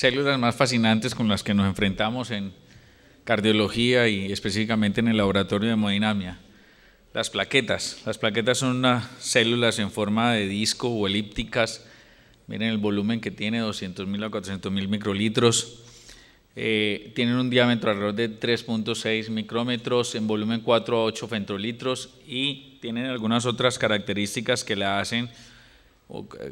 células más fascinantes con las que nos enfrentamos en cardiología y específicamente en el laboratorio de hemodinamia. Las plaquetas. Las plaquetas son unas células en forma de disco o elípticas. Miren el volumen que tiene, 200.000 a 400.000 microlitros. Eh, tienen un diámetro alrededor de 3.6 micrómetros, en volumen 4 a 8 fentrolitros y tienen algunas otras características que la hacen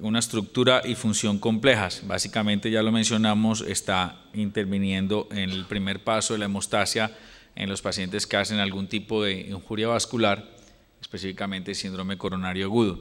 una estructura y función complejas. Básicamente, ya lo mencionamos, está interviniendo en el primer paso de la hemostasia en los pacientes que hacen algún tipo de injuria vascular, específicamente síndrome coronario agudo.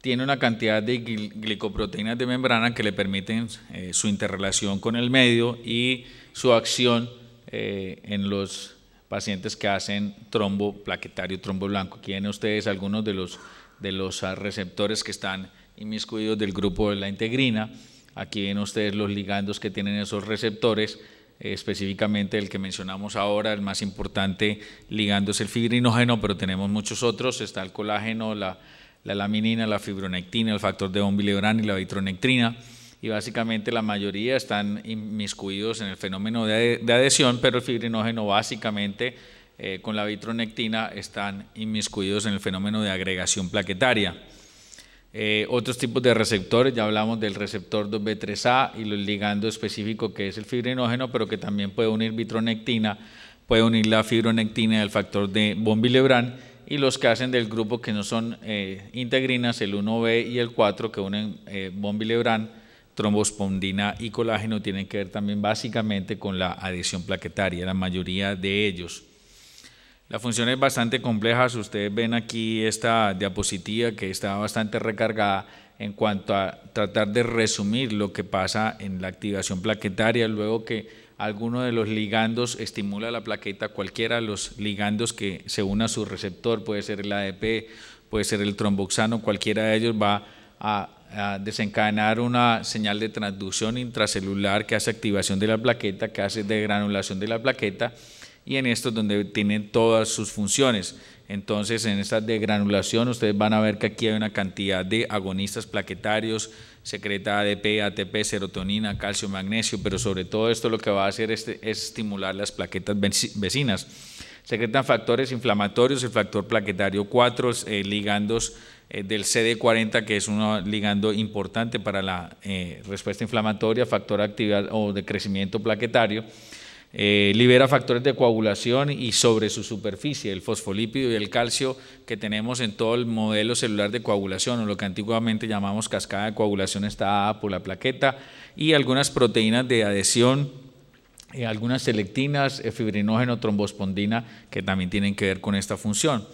Tiene una cantidad de glicoproteínas de membrana que le permiten eh, su interrelación con el medio y su acción eh, en los pacientes que hacen trombo plaquetario, trombo blanco. Aquí ven ustedes algunos de los, de los receptores que están inmiscuidos del grupo de la integrina. Aquí ven ustedes los ligandos que tienen esos receptores, eh, específicamente el que mencionamos ahora, el más importante ligando es el fibrinógeno, pero tenemos muchos otros, está el colágeno, la, laminina, la fibronectina, el factor de von y la vitronectrina y básicamente la mayoría están inmiscuidos en el fenómeno de, adhesión, pero el fibrinógeno básicamente eh, con la vitronectina están inmiscuidos en el fenómeno de agregación plaquetaria. Eh, otros tipos de receptores, ya hablamos del receptor 2B3A y el ligando específico que es el fibrinógeno, pero que también puede unir vitronectina, puede unir la fibronectina y el factor de von y los que hacen del grupo que no son eh, integrinas, el 1B y el 4, que unen eh, trombospondina y colágeno, tienen que ver también básicamente con la adhesión plaquetaria, la mayoría de ellos. La función es bastante compleja, ustedes ven aquí esta diapositiva que está bastante recargada en cuanto a tratar de resumir lo que pasa en la activación plaquetaria, luego que alguno de los ligandos estimula la plaqueta, cualquiera de los ligandos que se una a su receptor, puede ser el ADP, puede ser el tromboxano, cualquiera de ellos va a a desencadenar una señal de transducción intracelular que hace activación de la plaqueta, que hace degranulación de la plaqueta y en esto es donde tienen todas sus funciones. Entonces, en esta degranulación, ustedes van a ver que aquí hay una cantidad de agonistas plaquetarios, secreta ADP, ATP, serotonina, calcio, magnesio, pero sobre todo esto lo que va a hacer es, estimular las plaquetas vecinas. Secretan factores inflamatorios, el factor plaquetario 4, eh, ligandos eh, del CD40, que es un ligando importante para la eh, respuesta inflamatoria, factor de o de crecimiento plaquetario eh, libera factores de coagulación y sobre su superficie, el fosfolípido y el calcio que tenemos en todo el modelo celular de coagulación, o lo que antiguamente llamamos cascada de coagulación, está por la plaqueta, y algunas proteínas de adhesión, eh, algunas selectinas, eh, fibrinógeno, trombospondina, que también tienen que ver con esta función.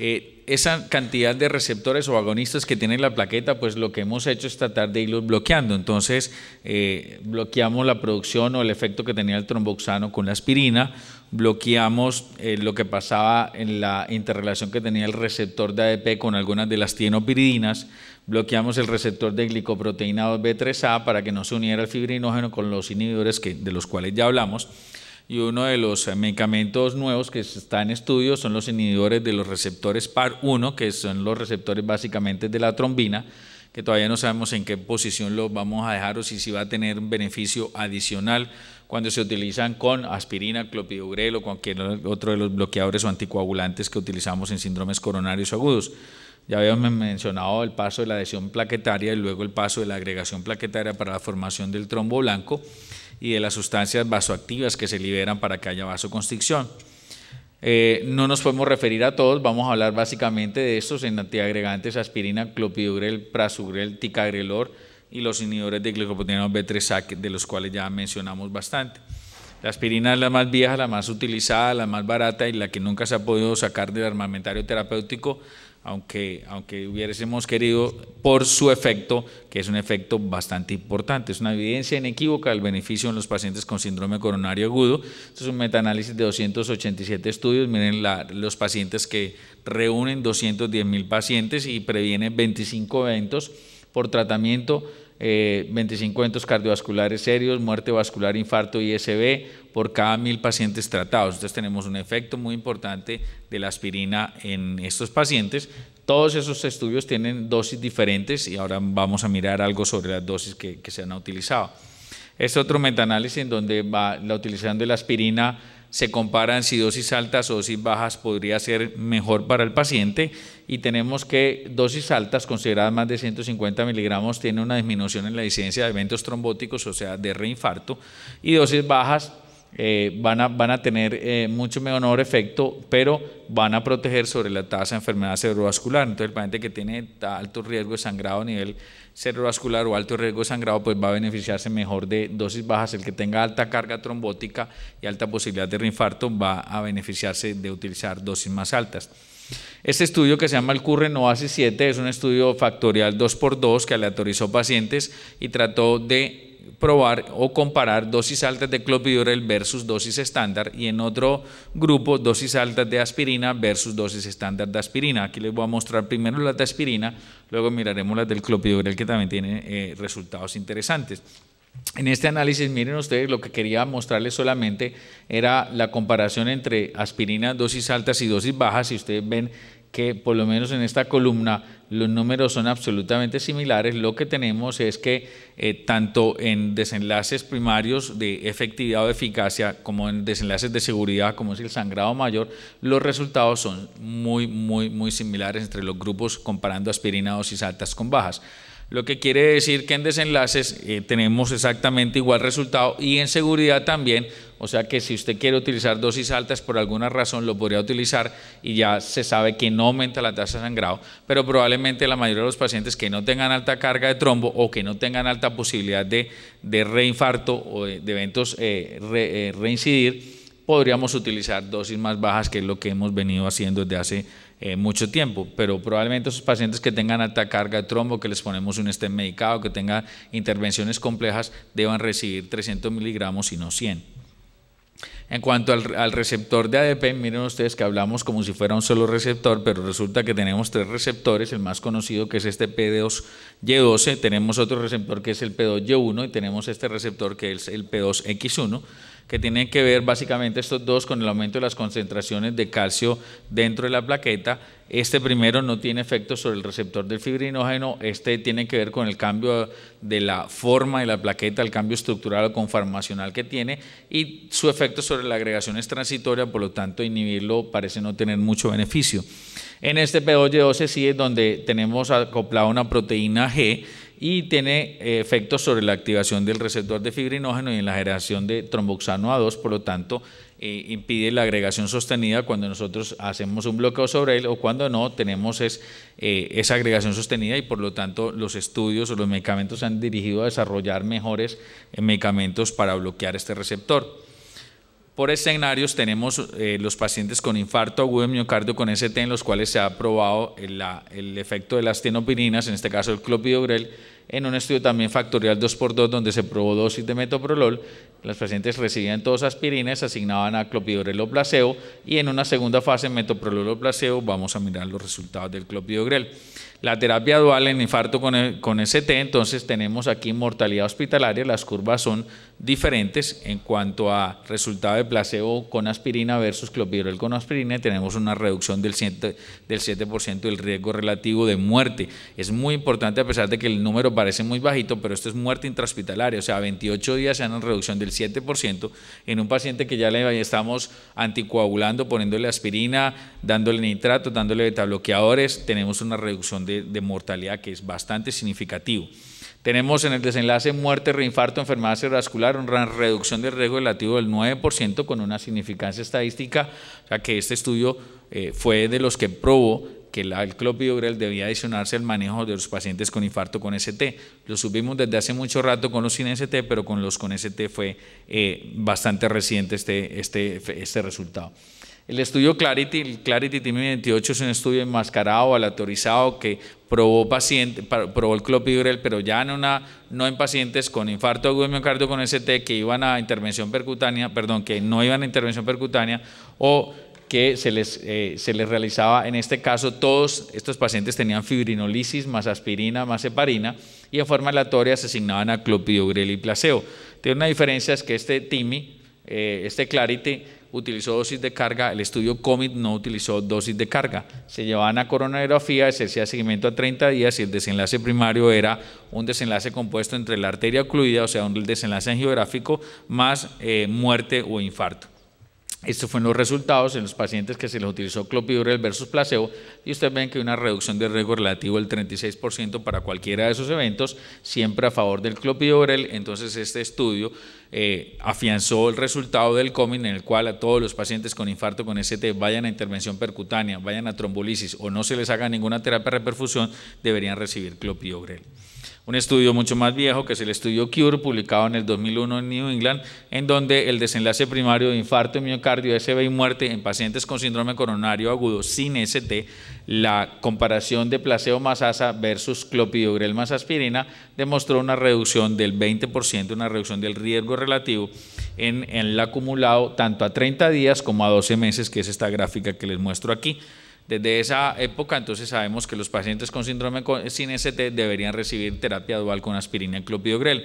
Eh, esa cantidad de receptores o agonistas que tiene la plaqueta, pues lo que hemos hecho es tratar de irlos bloqueando. Entonces, eh, bloqueamos la producción o el efecto que tenía el tromboxano con la aspirina, bloqueamos eh, lo que pasaba en la interrelación que tenía el receptor de ADP con algunas de las tienopiridinas, bloqueamos el receptor de glicoproteína 2B3A para que no se uniera el fibrinógeno con los inhibidores de los cuales ya hablamos y uno de los medicamentos nuevos que está en estudio son los inhibidores de los receptores PAR1, que son los receptores básicamente de la trombina, que todavía no sabemos en qué posición los vamos a dejar o si, si va a tener un beneficio adicional cuando se utilizan con aspirina, clopidogrel o cualquier otro de los bloqueadores o anticoagulantes que utilizamos en síndromes coronarios agudos. Ya habíamos mencionado el paso de la adhesión plaquetaria y luego el paso de la agregación plaquetaria para la formación del trombo blanco y de las sustancias vasoactivas que se liberan para que haya vasoconstricción. Eh, no nos podemos referir a todos, vamos a hablar básicamente de estos en antiagregantes, aspirina, clopidogrel, prasugrel, ticagrelor y los inhibidores de glicoproteína B3A, de los cuales ya mencionamos bastante. La aspirina es la más vieja, la más utilizada, la más barata y la que nunca se ha podido sacar del armamentario terapéutico aunque, aunque hubiésemos querido, por su efecto, que es un efecto bastante importante. Es una evidencia inequívoca del beneficio en los pacientes con síndrome coronario agudo. Esto es un metaanálisis de 287 estudios. Miren los pacientes que reúnen 210 mil pacientes y previene 25 eventos por tratamiento 25 eh, eventos cardiovasculares serios, muerte vascular, infarto, ISB por cada mil pacientes tratados. Entonces tenemos un efecto muy importante de la aspirina en estos pacientes. Todos esos estudios tienen dosis diferentes y ahora vamos a mirar algo sobre las dosis que, se han utilizado. Este otro metaanálisis en donde va la utilización de la aspirina se comparan si dosis altas o dosis bajas podría ser mejor para el paciente y tenemos que dosis altas consideradas más de 150 miligramos tiene una disminución en la incidencia de eventos trombóticos, o sea, de reinfarto, y dosis bajas eh, van, a, van, a, tener eh, mucho menor efecto, pero van a proteger sobre la tasa de enfermedad cerebrovascular. Entonces, el paciente que tiene alto riesgo de sangrado a nivel cerebrovascular o alto riesgo de sangrado, pues va a beneficiarse mejor de dosis bajas. El que tenga alta carga trombótica y alta posibilidad de reinfarto va a beneficiarse de utilizar dosis más altas. Este estudio que se llama el Curren 7 es un estudio factorial 2x2 que aleatorizó pacientes y trató de probar o comparar dosis altas de clopidogrel versus dosis estándar y en otro grupo dosis altas de aspirina versus dosis estándar de aspirina. Aquí les voy a mostrar primero las de aspirina, luego miraremos las del clopidogrel que también tiene eh, resultados interesantes. En este análisis, miren ustedes, lo que quería mostrarles solamente era la comparación entre aspirina dosis altas y dosis bajas. Si ustedes ven que por lo menos en esta columna los números son absolutamente similares, lo que tenemos es que eh, tanto en desenlaces primarios de efectividad o eficacia como en desenlaces de seguridad, como es el sangrado mayor, los resultados son muy, muy, muy similares entre los grupos comparando aspirina dosis altas con bajas. Lo que quiere decir que en desenlaces eh, tenemos exactamente igual resultado y en seguridad también o sea que si usted quiere utilizar dosis altas por alguna razón lo podría utilizar y ya se sabe que no aumenta la tasa de sangrado, pero probablemente la mayoría de los pacientes que no tengan alta carga de trombo o que no tengan alta posibilidad de, reinfarto o de, eventos eh, eh, reincidir, podríamos utilizar dosis más bajas que es lo que hemos venido haciendo desde hace eh, mucho tiempo, pero probablemente esos pacientes que tengan alta carga de trombo, que les ponemos un estén medicado, que tengan intervenciones complejas, deban recibir 300 miligramos y no 100. En cuanto al, receptor de ADP, miren ustedes que hablamos como si fuera un solo receptor, pero resulta que tenemos tres receptores, el más conocido que es este P2Y12, eh, tenemos otro receptor que es el P2Y1 y tenemos este receptor que es el P2X1 que tienen que ver básicamente estos dos con el aumento de las concentraciones de calcio dentro de la plaqueta. Este primero no tiene efecto sobre el receptor del fibrinógeno, este tiene que ver con el cambio de la forma de la plaqueta, el cambio estructural o conformacional que tiene y su efecto sobre la agregación es transitoria, por lo tanto inhibirlo parece no tener mucho beneficio. En este POY12 sí es donde tenemos acoplada una proteína G y tiene eh, efectos sobre la activación del receptor de fibrinógeno y en la generación de tromboxano A2, por lo tanto, eh, impide la agregación sostenida cuando nosotros hacemos un bloqueo sobre él o cuando no tenemos eh, esa agregación sostenida y por lo tanto los estudios o los medicamentos se han dirigido a desarrollar mejores medicamentos para bloquear este receptor por escenarios tenemos eh, los pacientes con infarto agudo de miocardio con ST en los cuales se ha probado el, efecto de las tenopirinas, en este caso el clopidogrel, en un estudio también factorial 2x2 donde se probó dosis de metoprolol, las pacientes recibían todos aspirinas, asignaban a clopidogrel o placebo y en una segunda fase metoprolol o placebo vamos a mirar los resultados del clopidogrel. La terapia dual en infarto con, ST, entonces tenemos aquí mortalidad hospitalaria, las curvas son diferentes en cuanto a resultado de placebo con aspirina versus clopidogrel con aspirina tenemos una reducción del 7%, del 7 del riesgo relativo de muerte. Es muy importante a pesar de que el número parece muy bajito, pero esto es muerte intrahospitalaria, o sea, 28 días se dan una reducción del 7% en un paciente que ya le estamos anticoagulando, poniéndole aspirina, dándole nitrato, dándole betabloqueadores, tenemos una reducción de, mortalidad que es bastante significativo. Tenemos en el desenlace muerte, reinfarto, enfermedad cerebrovascular, una reducción del riesgo relativo del 9% con una significancia estadística, o sea que este estudio eh, fue de los que probó que el clopidogrel debía adicionarse al manejo de los pacientes con infarto con ST. Lo subimos desde hace mucho rato con los sin ST, pero con los con ST fue eh, bastante reciente este, este, este resultado. El estudio Clarity, Clarity 28 es un estudio enmascarado, aleatorizado, que probó, paciente, probó el clopidogrel, pero ya en no en pacientes con infarto agudo de miocardio con ST que iban a intervención percutánea, perdón, que no iban a intervención percutánea o que se les, eh, se les realizaba. En este caso, todos estos pacientes tenían fibrinolisis, más aspirina, más heparina, y en forma aleatoria se asignaban a clopidogrel y placebo. Tiene una diferencia es que este TIMI, eh, este Clarity, utilizó dosis de carga, el estudio COMIT no utilizó dosis de carga. Se llevaban a coronografía, se hacía seguimiento a 30 días y el desenlace primario era un desenlace compuesto entre la arteria ocluida, o sea, un desenlace angiográfico, más eh, muerte o infarto. Esto fueron los resultados en los pacientes que se les utilizó clopidogrel versus placebo y ustedes ven que hay una reducción de riesgo relativo del 36% para cualquiera de esos eventos, siempre a favor del clopidogrel. Entonces este estudio eh, afianzó el resultado del COMIN en el cual a todos los pacientes con infarto con ST vayan a intervención percutánea, vayan a trombolisis o no se les haga ninguna terapia de reperfusión, deberían recibir clopidogrel un estudio mucho más viejo, que es el estudio Cure, publicado en el 2001 en New England, en donde el desenlace primario de infarto, miocardio, SB y muerte en pacientes con síndrome coronario agudo sin ST, la comparación de placebo ASA versus clopidogrel más aspirina demostró una reducción del 20%, una reducción del riesgo relativo en el acumulado tanto a 30 días como a 12 meses, que es esta gráfica que les muestro aquí. Desde esa época, entonces sabemos que los pacientes con síndrome sin ST deberían recibir terapia dual con aspirina y clopidogrel.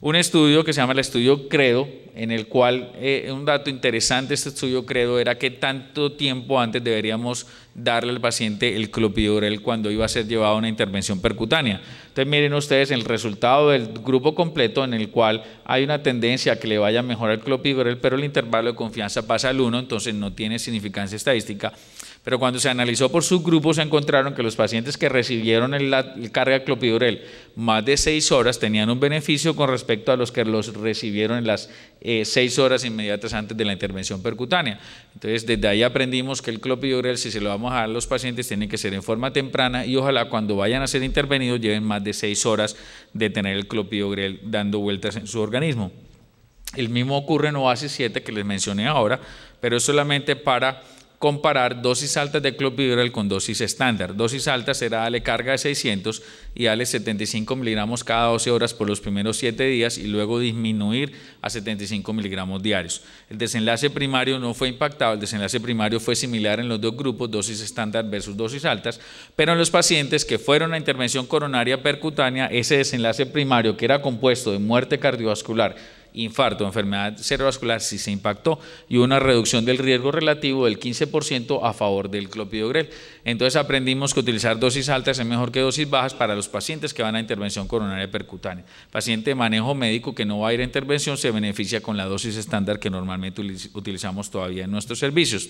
Un estudio que se llama el estudio Credo, en el cual eh, un dato interesante de este estudio Credo era que tanto tiempo antes deberíamos darle al paciente el clopidogrel cuando iba a ser llevado a una intervención percutánea. Entonces miren ustedes el resultado del grupo completo en el cual hay una tendencia a que le vaya mejor al clopidogrel, pero el intervalo de confianza pasa al 1, entonces no tiene significancia estadística. Pero cuando se analizó por subgrupos, se encontraron que los pacientes que recibieron el, carga clopidogrel más de seis horas tenían un beneficio con respecto a los que los recibieron en las eh, seis horas inmediatas antes de la intervención percutánea. Entonces, desde ahí aprendimos que el clopidogrel, si se lo vamos a dar a los pacientes, tiene que ser en forma temprana y ojalá cuando vayan a ser intervenidos lleven más de seis horas de tener el clopidogrel dando vueltas en su organismo. El mismo ocurre en OASIS 7 que les mencioné ahora, pero es solamente para comparar dosis altas de clopidogrel con dosis estándar. Dosis alta será darle carga de 600 y darle 75 miligramos cada 12 horas por los primeros 7 días y luego disminuir a 75 miligramos diarios. El desenlace primario no fue impactado, el desenlace primario fue similar en los dos grupos, dosis estándar versus dosis altas, pero en los pacientes que fueron a intervención coronaria percutánea, ese desenlace primario que era compuesto de muerte cardiovascular, infarto, enfermedad cerebrovascular si se impactó y una reducción del riesgo relativo del 15% a favor del clopidogrel. Entonces aprendimos que utilizar dosis altas es mejor que dosis bajas para los pacientes que van a intervención coronaria percutánea. Paciente de manejo médico que no va a ir a intervención se beneficia con la dosis estándar que normalmente utilizamos todavía en nuestros servicios.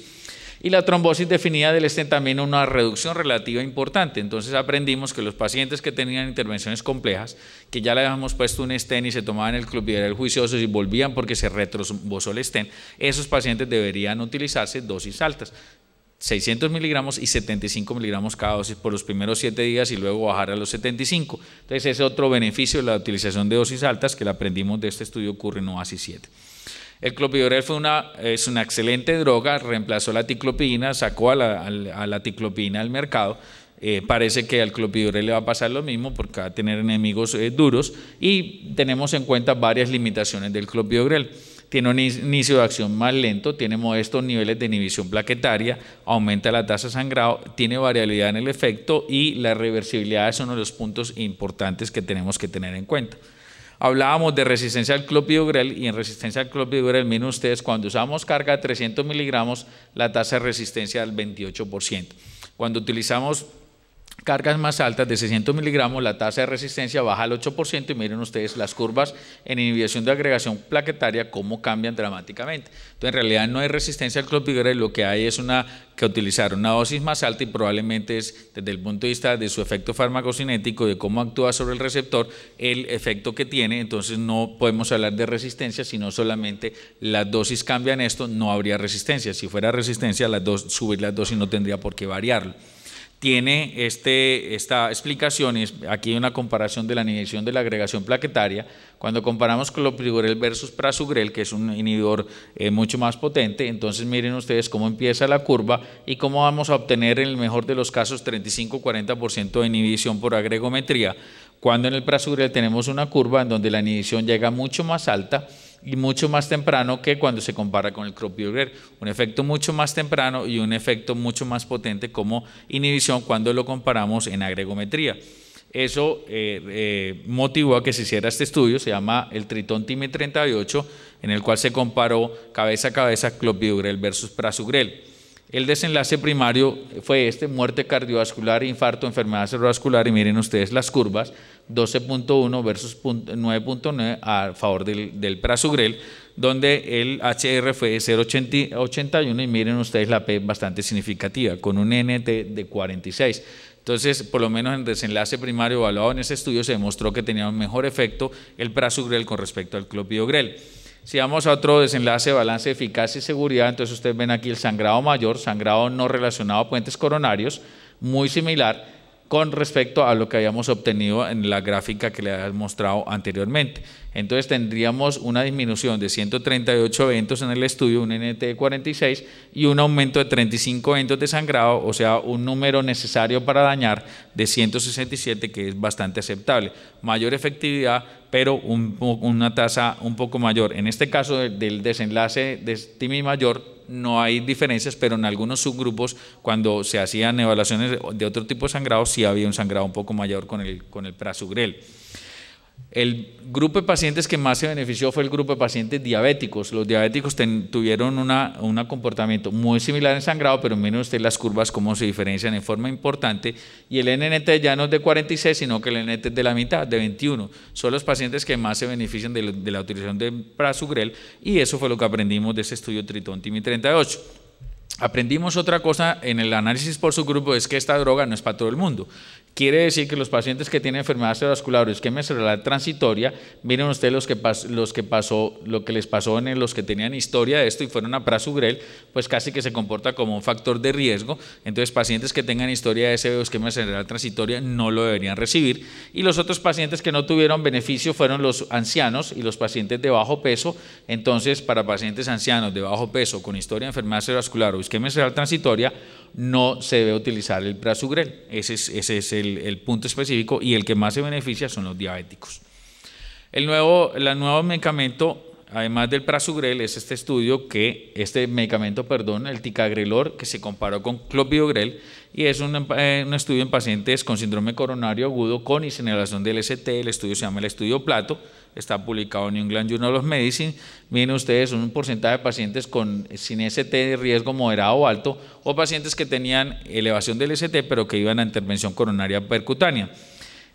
Y la trombosis definida del estén también una reducción relativa importante. Entonces aprendimos que los pacientes que tenían intervenciones complejas, que ya le habíamos puesto un estén y se tomaban el clopidogrel juicioso y volvían porque se retrombosó el estén, esos pacientes deberían utilizarse dosis altas. 600 miligramos y 75 miligramos cada dosis por los primeros 7 días y luego bajar a los 75. Entonces, ese es otro beneficio de la utilización de dosis altas que la aprendimos de este estudio ocurre en OASI 7. El clopidogrel fue es una excelente droga, reemplazó la ticlopidina, sacó a la, a la al mercado. Eh, parece que al clopidogrel le va a pasar lo mismo porque va a tener enemigos eh, duros y tenemos en cuenta varias limitaciones del clopidogrel. Tiene un inicio de acción más lento, tiene modestos niveles de inhibición plaquetaria, aumenta la tasa de sangrado, tiene variabilidad en el efecto y la reversibilidad es uno de los puntos importantes que tenemos que tener en cuenta. Hablábamos de resistencia al clopidogrel y en resistencia al clopidogrel, miren ustedes, cuando usamos carga de 300 miligramos, la tasa de resistencia es del 28%. Cuando utilizamos cargas más altas de 600 miligramos, la tasa de resistencia baja al 8% y miren ustedes las curvas en inhibición de agregación plaquetaria cómo cambian dramáticamente. Entonces en realidad no hay resistencia al clopidogrel, lo que hay es una que utilizar una dosis más alta y probablemente es desde el punto de vista de su efecto farmacocinético, de cómo actúa sobre el receptor, el efecto que tiene, entonces no podemos hablar de resistencia, sino solamente las dosis cambian esto, no habría resistencia. Si fuera resistencia, subir las dosis no tendría por qué variarlo tiene este, esta explicación, y aquí hay una comparación de la inhibición de la agregación plaquetaria, cuando comparamos clopidogrel versus prasugrel, que es un inhibidor eh, mucho más potente, entonces miren ustedes cómo empieza la curva y cómo vamos a obtener en el mejor de los casos 35-40% de inhibición por agregometría, cuando en el prasugrel tenemos una curva en donde la inhibición llega mucho más alta y mucho más temprano que cuando se compara con el clopidogrel, un efecto mucho más temprano y un efecto mucho más potente como inhibición cuando lo comparamos en agregometría. Eso eh, eh, motivó a que se hiciera este estudio, se llama el Tritón TIME 38, en el cual se comparó cabeza a cabeza clopidogrel versus prasugrel. El desenlace primario fue este, muerte cardiovascular, infarto, enfermedad cerebrovascular, y miren ustedes las curvas, 12.1 versus 9.9 a favor del, prasugrel, donde el HR fue de 0.81 y miren ustedes la P bastante significativa, con un NT de 46. Entonces, por lo menos en el desenlace primario evaluado en ese estudio se demostró que tenía un mejor efecto el prasugrel con respecto al clopidogrel. Si vamos a otro desenlace, balance eficacia y seguridad, entonces ustedes ven aquí el sangrado mayor, sangrado no relacionado a puentes coronarios, muy similar con respecto a lo que habíamos obtenido en la gráfica que le he mostrado anteriormente. Entonces tendríamos una disminución de 138 eventos en el estudio, un NT 46, y un aumento de 35 eventos de sangrado, o sea, un número necesario para dañar de 167, que es bastante aceptable. Mayor efectividad, pero una tasa un poco mayor. En este caso del desenlace de TIMI mayor, no hay diferencias, pero en algunos subgrupos, cuando se hacían evaluaciones de otro tipo de sangrado, sí había un sangrado un poco mayor con el, con el prasugrel. El grupo de pacientes que más se benefició fue el grupo de pacientes diabéticos. Los diabéticos tuvieron un comportamiento muy similar en sangrado, pero miren ustedes las curvas cómo se diferencian en forma importante. Y el NNT ya no es de 46, sino que el NNT es de la mitad, de 21. Son los pacientes que más se benefician de, la utilización de Prasugrel y eso fue lo que aprendimos de ese estudio Tritón Timi 38. Aprendimos otra cosa en el análisis por subgrupo, es que esta droga no es para todo el mundo. Quiere decir que los pacientes que tienen enfermedad cerebrovascular o isquemia cerebral transitoria, miren ustedes los que, los que pasó, lo que les pasó en los que tenían historia de esto y fueron a prasugrel, pues casi que se comporta como un factor de riesgo. Entonces, pacientes que tengan historia de ese esquema cerebral transitoria no lo deberían recibir. Y los otros pacientes que no tuvieron beneficio fueron los ancianos y los pacientes de bajo peso. Entonces, para pacientes ancianos de bajo peso con historia de enfermedad cerebrovascular o isquemia cerebral transitoria, no se debe utilizar el prasugrel. Ese ese es el el, punto específico y el que más se beneficia son los diabéticos. El nuevo, el nuevo medicamento además del prasugrel, es este estudio que, este medicamento, perdón, el ticagrelor, que se comparó con clopidogrel, y es eh, un, estudio en pacientes con síndrome coronario agudo con y del ST. El estudio se llama el estudio Plato, está publicado en New England Journal of Medicine. Miren ustedes un porcentaje de pacientes con, sin ST de riesgo moderado o alto o pacientes que tenían elevación del ST pero que iban a intervención coronaria percutánea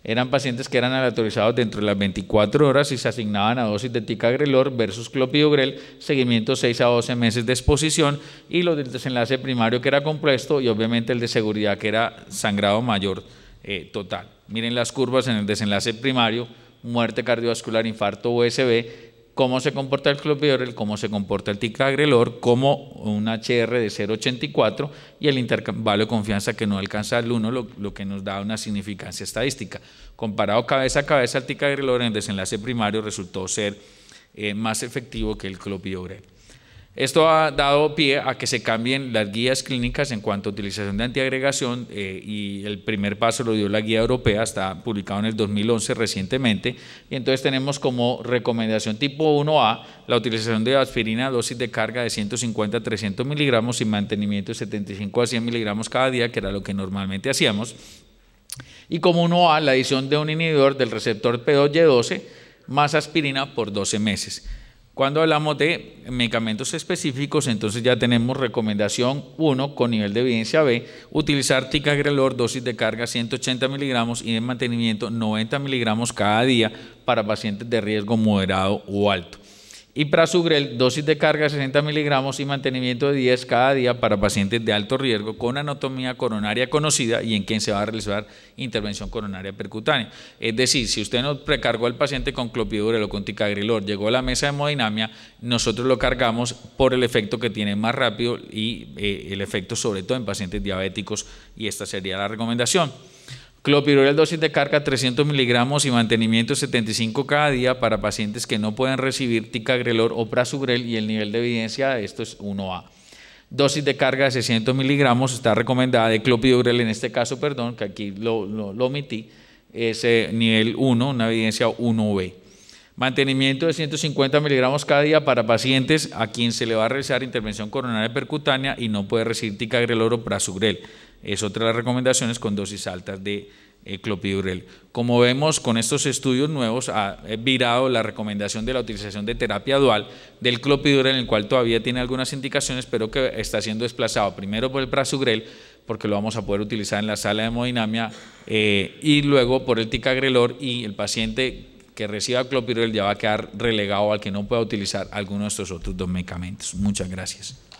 eran pacientes que eran aleatorizados dentro de las 24 horas y se asignaban a dosis de ticagrelor versus clopidogrel, seguimiento 6 a 12 meses de exposición y los del desenlace primario que era compuesto y obviamente el de seguridad que era sangrado mayor eh, total. Miren las curvas en el desenlace primario, muerte cardiovascular, infarto USB, cómo se comporta el clopidogrel, cómo se comporta el ticagrelor, como un HR de 0.84 y el intervalo de confianza que no alcanza el 1, lo, que nos da una significancia estadística. Comparado cabeza a cabeza, al ticagrelor en el desenlace primario resultó ser eh, más efectivo que el clopidogrel. Esto ha dado pie a que se cambien las guías clínicas en cuanto a utilización de antiagregación eh, y el primer paso lo dio la guía europea, está publicado en el 2011 recientemente, y entonces tenemos como recomendación tipo 1A la utilización de aspirina a dosis de carga de 150 a 300 miligramos y mantenimiento de 75 a 100 miligramos cada día, que era lo que normalmente hacíamos, y como 1A la adición de un inhibidor del receptor P2Y12 más aspirina por 12 meses. Cuando hablamos de medicamentos específicos, entonces ya tenemos recomendación 1 con nivel de evidencia B, utilizar ticagrelor dosis de carga 180 miligramos y de mantenimiento 90 miligramos cada día para pacientes de riesgo moderado o alto y Prasugrel, dosis de carga de 60 miligramos y mantenimiento de 10 cada día para pacientes de alto riesgo con anatomía coronaria conocida y en quien se va a realizar intervención coronaria percutánea. Es decir, si usted nos precargó al paciente con clopidogrel o con ticagrelor, llegó a la mesa de hemodinamia, nosotros lo cargamos por el efecto que tiene más rápido y eh, el efecto sobre todo en pacientes diabéticos y esta sería la recomendación. Clopidogrel dosis de carga 300 miligramos y mantenimiento 75 cada día para pacientes que no pueden recibir ticagrelor o prasugrel y el nivel de evidencia de esto es 1A. Dosis de carga de 600 miligramos está recomendada de clopidogrel en este caso, perdón, que aquí lo, omití, es nivel 1, una evidencia 1B. Mantenimiento de 150 miligramos cada día para pacientes a quien se le va a realizar intervención coronaria percutánea y no puede recibir ticagrelor o prasugrel es otra de las recomendaciones con dosis altas de clopidurel. Eh, clopidogrel. Como vemos con estos estudios nuevos, ha eh, virado la recomendación de la utilización de terapia dual del clopidogrel, el cual todavía tiene algunas indicaciones, pero que está siendo desplazado primero por el prasugrel, porque lo vamos a poder utilizar en la sala de hemodinamia, eh, y luego por el ticagrelor, y el paciente que reciba clopidogrel ya va a quedar relegado al que no pueda utilizar alguno de estos otros dos medicamentos. Muchas gracias.